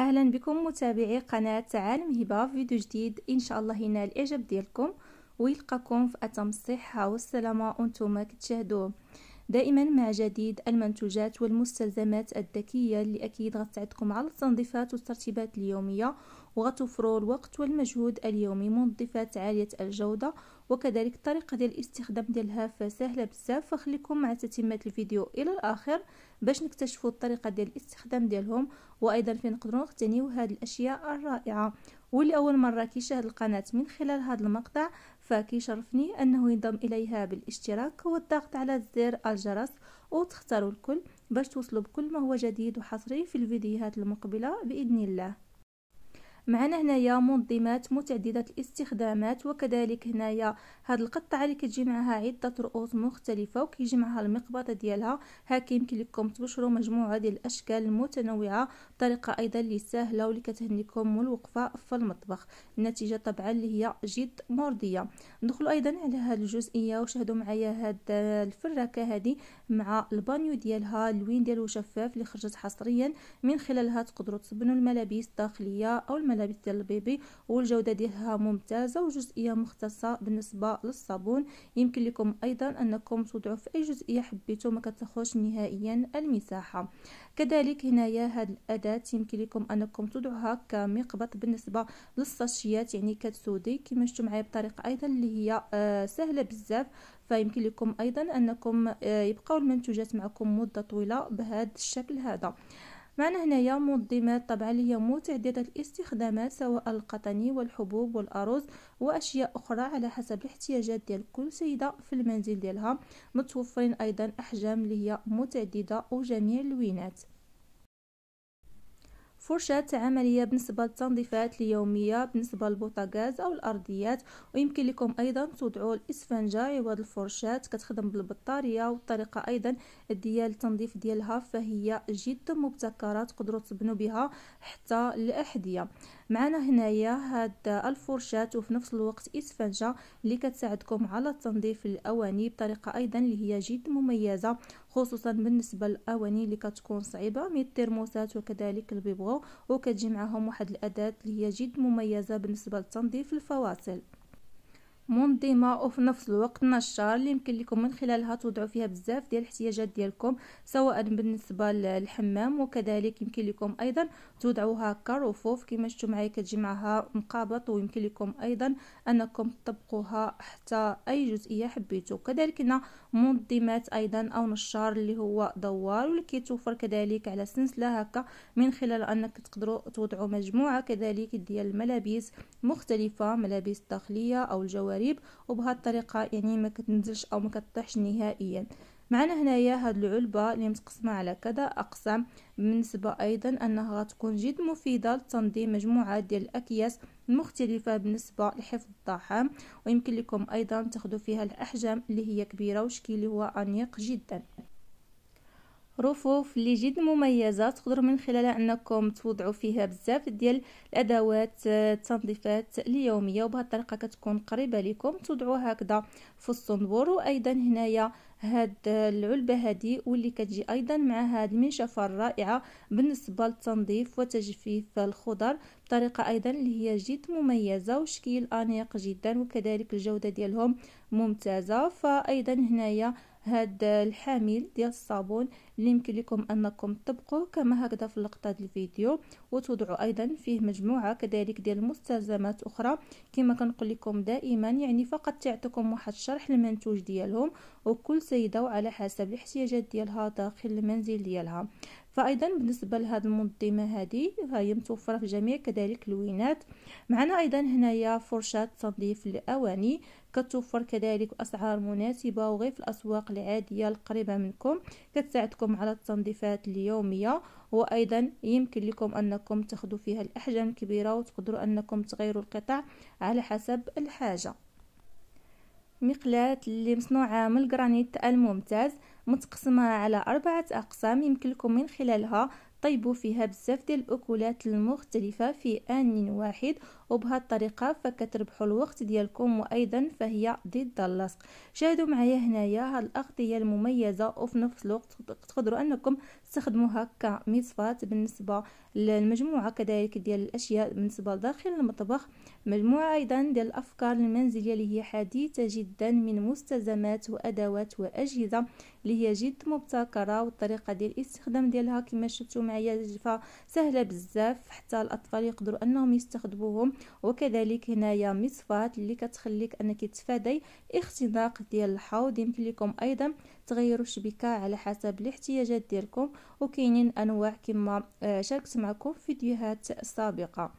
اهلا بكم متابعي قناه عالم هبه فيديو جديد ان شاء الله ينال الاعجاب ديالكم ويلقاكم في اتم الصحه والسلامه وانتم كتشاهدوه دائما مع جديد المنتوجات والمستلزمات الذكيه اللي اكيد غتساعدكم على التنظيفات والترتيبات اليوميه وغتوفروا الوقت والمجهود اليومي منظفات عالية الجودة وكذلك الطريقة ديال الاستخدام ديالها فسهلة بزاف فخليكم مع تتمة الفيديو إلى الآخر باش نكتشفوا الطريقة ديال الاستخدام ديالهم وأيضا فين نقدروا نغتنيو هاد الأشياء الرائعة واللي أول مرة كيشاهد القناة من خلال هذا المقطع فكيشرفني أنه ينضم إليها بالاشتراك والضغط على زر الجرس وتختاروا الكل باش توصلوا بكل ما هو جديد وحصري في الفيديوهات المقبلة بإذن الله معنا هنايا منظمات متعددة الاستخدامات وكذلك هنايا هاد القطعة اللي كتجي معها عدة رؤوس مختلفة وكيجي معها المقبضة ديالها هاك يمكن لكم تبشروا مجموعة ديال الأشكال المتنوعة بطريقة أيضا اللي سهلة واللي كتهنيكم والوقفة في المطبخ النتيجة طبعا اللي هي جد مرضية ندخلوا أيضا على هاد الجزئية وشاهدوا معايا هاد الفراكة هادي مع البانيو ديالها اللون ديالو شفاف اللي خرجت حصريا من خلالها تقدروا تصبنوا الملابس الداخلية أو الملابس الملابس ديال البيبي والجوده ديالها ممتازه وجزئيه مختصه بالنسبه للصابون يمكن لكم ايضا انكم توضعوا في اي جزئيه حبيتو ما كتخوش نهائيا المساحه كذلك هنايا هاد الاداه يمكن لكم انكم توضعوها كمقبط بالنسبه للساشيات يعني كتسودي كما شفتوا معايا بطريقه ايضا اللي هي آه سهله بزاف فيمكن لكم ايضا انكم آه يبقاو المنتوجات معكم مده طويله بهذا الشكل هذا معنا هنايا منظمات طبعا اللي هي متعددة الاستخدامات سواء القطني والحبوب والأرز وأشياء أخرى على حسب الاحتياجات ديال كل سيدة في المنزل ديالها متوفرين أيضا أحجام اللي هي متعددة وجميع اللوينات فرشاة عملية بالنسبة للتنظيفات اليومية بالنسبة للبوتاغاز أو الأرضيات ويمكن لكم أيضا توضعوا الإسفنجة عوض الفرشاة كتخدم بالبطارية والطريقة أيضا ديال التنظيف ديالها فهي جد مبتكرة تقدروا تبنوا بها حتى الأحذية معنا هنايا هاد الفرشاة وفي نفس الوقت اسفنجة اللي كتساعدكم على تنظيف الاواني بطريقة ايضا اللي هي جد مميزة خصوصا بالنسبة للاواني اللي كتكون صعيبة من الترموسات وكذلك البيبغو وكتجي معهم واحد الاداة اللي هي جد مميزة بالنسبة لتنظيف الفواصل منظمه وفي نفس الوقت نشار اللي يمكن لكم من خلالها توضعوا فيها بزاف ديال الاحتياجات ديالكم سواء بالنسبه للحمام وكذلك يمكن لكم ايضا توضعوها هكا رفوف كما شفتوا معايا كتجي معها مقابط ويمكن لكم ايضا انكم تطبقوها حتى اي جزئيه حبيتوا كذلك هنا منظمات ايضا او نشار اللي هو دوار واللي كيتوفر كذلك على سلسله هكا من خلال انك تقدروا توضعوا مجموعه كذلك ديال الملابس مختلفه ملابس داخليه او الجوارب قريب وبهالطريقة يعني ما كتنزلش أو ما كتطيحش نهائيا معنا هنايا هاد العلبة اللي متقسمة على كذا أقسام بالنسبة أيضا أنها غتكون جد مفيدة لتنظيم مجموعة ديال الأكياس مختلفة بالنسبة لحفظ الطعام ويمكن لكم أيضا تاخدو فيها الأحجام اللي هي كبيرة وشكل اللي هو أنيق جدا رفوف اللي جد مميزه تقدروا من خلالها انكم توضعوا فيها بزاف ديال الادوات آه، التنظيفات اليوميه وبهذه الطريقه كتكون قريبه لكم توضعوها هكذا في الصنبور وايضا هنايا هاد العلبه هذه واللي كتجي ايضا مع هاد المنشفه الرائعه بالنسبه للتنظيف وتجفيف الخضر بطريقه ايضا اللي هي جد مميزه وشكل انيق جدا وكذلك الجوده ديالهم ممتازه فايضا هنايا هاد الحامل ديال الصابون اللي يمكن لكم انكم تطبقوه كما هكذا في لقطه الفيديو وتوضعوا ايضا فيه مجموعه كذلك ديال المستلزمات اخرى كما كنقول لكم دائما يعني فقط تعطيكم واحد الشرح المنتوج ديالهم وكل سيده وعلى حسب الاحتياجات ديالها داخل المنزل ديالها فايضا بالنسبه لهذه المنظمه هذه فهي متوفره في جميع كذلك اللوينات معنا ايضا هنايا فرشاه تنظيف الاواني كتوفر كذلك اسعار مناسبه وغير في الاسواق العاديه القريبه منكم كتساعدكم لكم على التنظيفات اليومية وأيضا يمكن لكم أنكم تاخذوا فيها الأحجام الكبيرة وتقدروا أنكم تغيروا القطع على حسب الحاجة مقلاة اللي مصنوعة من الجرانيت الممتاز متقسمة على أربعة أقسام يمكن لكم من خلالها طيبوا فيها بزاف ديال الاكلات المختلفه في ان واحد وبهذه الطريقه فكتربحوا الوقت ديالكم وايضا فهي ضد اللصق شاهدوا معايا هنايا هاد الاغطيه المميزه وفي نفس الوقت تقدروا انكم استخدموها كمصفات بالنسبة للمجموعة كذلك ديال الأشياء بالنسبة لداخل المطبخ مجموعة أيضا ديال الأفكار المنزلية اللي هي حديثة جدا من مستلزمات وأدوات وأجهزة اللي هي جد مبتكرة والطريقة ديال الاستخدام ديالها كما شفتوا معايا فسهلة بزاف حتى الأطفال يقدروا أنهم يستخدموهم وكذلك هنايا مصفات اللي كتخليك أنك تفادي اختناق ديال الحوض يمكن لكم أيضا تغيروا الشبكه على حسب الاحتياجات ديالكم وكاينين انواع كما آه، شاركت معكم في فيديوهات سابقه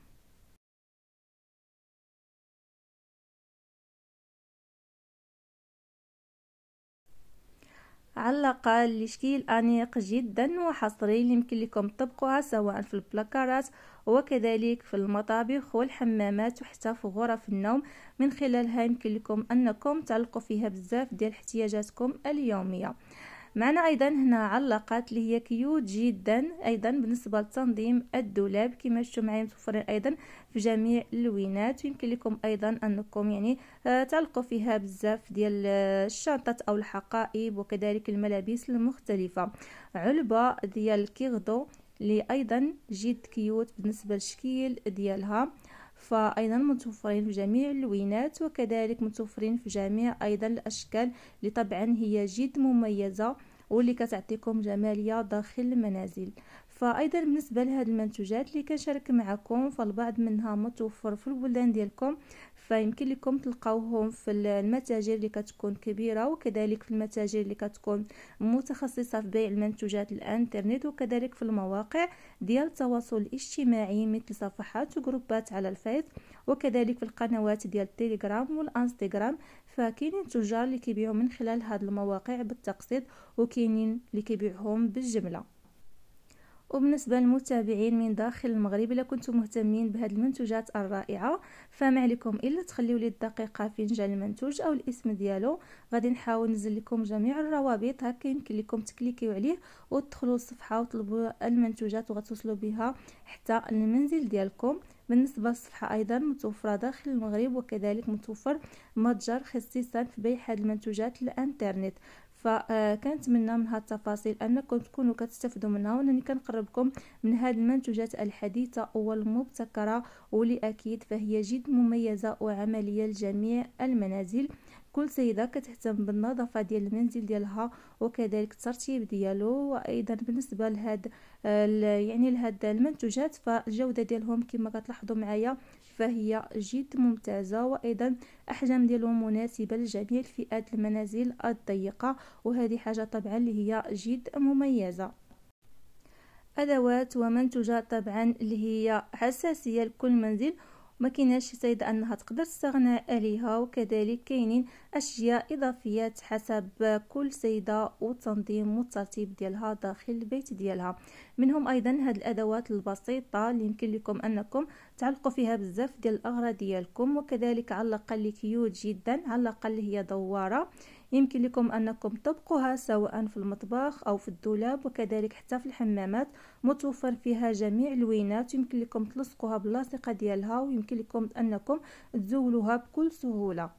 علق لشكل أنيق جدا وحصري يمكن لكم تطبقها سواء في البلاكارات وكذلك في المطابخ والحمامات وحتى في غرف النوم من خلالها يمكن لكم أنكم تعلقوا فيها بزاف ديال احتياجاتكم اليومية معنا ايضا هنا علقت اللي هي كيوت جدا ايضا بالنسبه لتنظيم الدولاب كما شفتوا معايا متوفرين ايضا في جميع اللوينات يمكن لكم ايضا انكم يعني آه، تعلقوا فيها بزاف ديال الشنطات او الحقائب وكذلك الملابس المختلفه علبه ديال كيغدو اللي ايضا جد كيوت بالنسبه للشكل ديالها فأيضا متوفرين في جميع اللوينات وكذلك متوفرين في جميع أيضا الأشكال اللي طبعا هي جد مميزة واللي كتعطيكم جمالية داخل المنازل فايضا بالنسبه لهاد المنتوجات اللي كنشارك معكم فالبعض منها متوفر في البلدان ديالكم فيمكن لكم تلقاوهم في المتاجر اللي كتكون كبيره وكذلك في المتاجر اللي كتكون متخصصه في بيع المنتوجات الانترنت وكذلك في المواقع ديال التواصل الاجتماعي مثل صفحات وجروبات على الفيس وكذلك في القنوات ديال التليجرام والانستغرام فكاينين تجار اللي كيبيعوا من خلال هاد المواقع بالتقسيط وكاينين اللي كيبيعهم بالجمله وبالنسبه للمتابعين من داخل المغرب الا كنتم مهتمين بهذه المنتوجات الرائعه فما عليكم الا تخليو لي الدقيقه فنجان المنتوج او الاسم ديالو غادي نحاول نزل لكم جميع الروابط هكا يمكن لكم تكليكيو عليه وتدخلوا الصفحه وتطلبوا المنتوجات وغتوصلوا بها حتى المنزل ديالكم بالنسبة للصفحة أيضا متوفرة داخل المغرب وكذلك متوفر متجر خصيصا في بيع هذه المنتوجات الانترنت فكنتمنى من هاد التفاصيل انكم تكونوا كتستافدوا منها وانني كنقربكم من هاد المنتوجات الحديثه والمبتكره واللي اكيد فهي جد مميزه وعمليه لجميع المنازل كل سيده كتهتم بالنظافه ديال المنزل ديالها وكذلك الترتيب ديالو وايضا بالنسبه لهاد آه، يعني لهاد المنتوجات فالجوده ديالهم كما كتلاحظوا معايا فهي جد ممتازه وايضا احجام ديالهم مناسبه لجميع الفئات المنازل الضيقه وهذه حاجه طبعا اللي هي جد مميزه ادوات ومنتوجات طبعا اللي هي حساسيه لكل منزل ما كاينهاش سيدة انها تقدر تستغنى عليها وكذلك كاينين اشياء اضافيات حسب كل سيدة وتنظيم والترتيب ديالها داخل البيت ديالها منهم ايضا هاد الادوات البسيطة اللي يمكن لكم انكم تعلقوا فيها بزاف ديال الاغراض ديالكم وكذلك على الاقل كيوت جدا على الاقل هي دوارة يمكن لكم أنكم تبقوها سواء في المطبخ أو في الدولاب وكذلك حتى في الحمامات متوفر فيها جميع الوينات يمكن لكم تلصقوها باللاصقة ديالها ويمكن لكم أنكم تزولوها بكل سهولة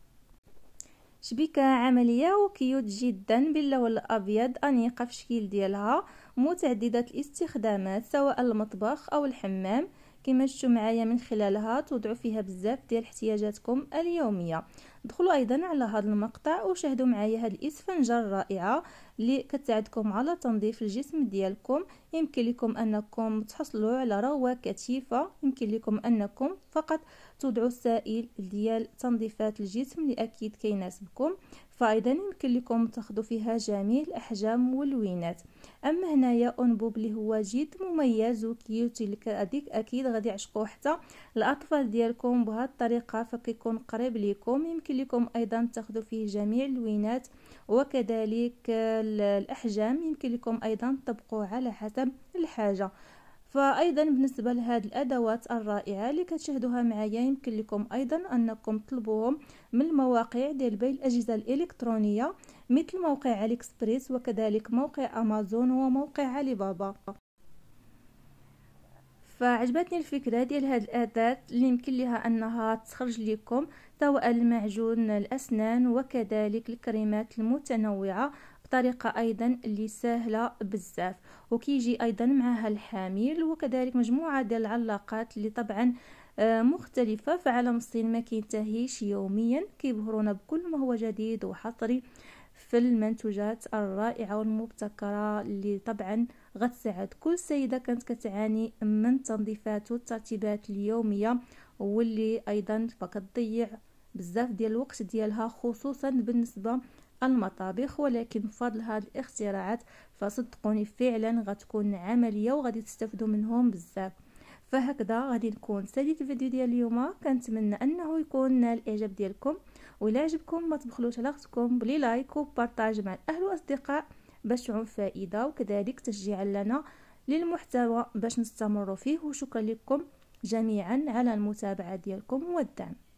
شبيكة عملية وكيوت جدا باللون الأبيض أنيقة في الشكل ديالها متعددة الاستخدامات سواء المطبخ أو الحمام كما شفتوا معايا من خلالها توضعوا فيها بزاف ديال احتياجاتكم اليوميه دخلوا ايضا على هذا المقطع وشاهدوا معايا هذه الاسفنجه الرائعه اللي كتساعدكم على تنظيف الجسم ديالكم يمكن لكم انكم تحصلوا على روه كثيفه يمكن لكم انكم فقط توضعوا السائل ديال تنظيفات الجسم اللي اكيد كيناسبكم فايضا يمكن لكم تاخذوا فيها جميع الاحجام واللوينات اما هنايا انبوب اللي هو جد مميز وكيوت هذيك اكيد غادي يعشقوه حتى الاطفال ديالكم بهذه الطريقه فكيكون قريب ليكم يمكن لكم ايضا تاخذوا فيه جميع اللوينات وكذلك الاحجام يمكن لكم ايضا تطبقوه على حسب الحاجه فأيضا بالنسبة لهذه الأدوات الرائعة اللي كتشاهدوها معايا يمكن لكم أيضا أنكم تطلبوهم من المواقع ديال بيع الأجهزة الإلكترونية مثل موقع الإكسبريس وكذلك موقع أمازون وموقع علي بابا فعجبتني الفكره ديال هاد الاداه اللي يمكن لها انها تخرج لكم سواء المعجون الاسنان وكذلك الكريمات المتنوعه طريقة أيضا اللي سهلة بزاف وكيجي أيضا معها الحامل وكذلك مجموعة ديال العلاقات اللي طبعا آه، مختلفة فعالم الصين ما كينتهيش يوميا كيبهرونا بكل ما هو جديد وحصري في المنتوجات الرائعة والمبتكرة اللي طبعا غتساعد كل سيدة كانت كتعاني من تنظيفات والترتيبات اليومية واللي أيضا فكتضيع بزاف ديال الوقت ديالها خصوصا بالنسبة المطابخ ولكن بفضل هاد الاختراعات فصدقوني فعلا غتكون عمليه وغادي تستفدوا منهم بزاف فهكذا غادي نكون ساليت الفيديو ديال اليوم كنتمنى انه يكون نال الاعجاب ديالكم ولا عجبكم ما تبخلوش على خصكم بلي لايك وبارطاج مع الاهل والاصدقاء باش تعم فائده وكذلك تشجيعا لنا للمحتوى باش نستمر فيه وشكرا لكم جميعا على المتابعه ديالكم والدعم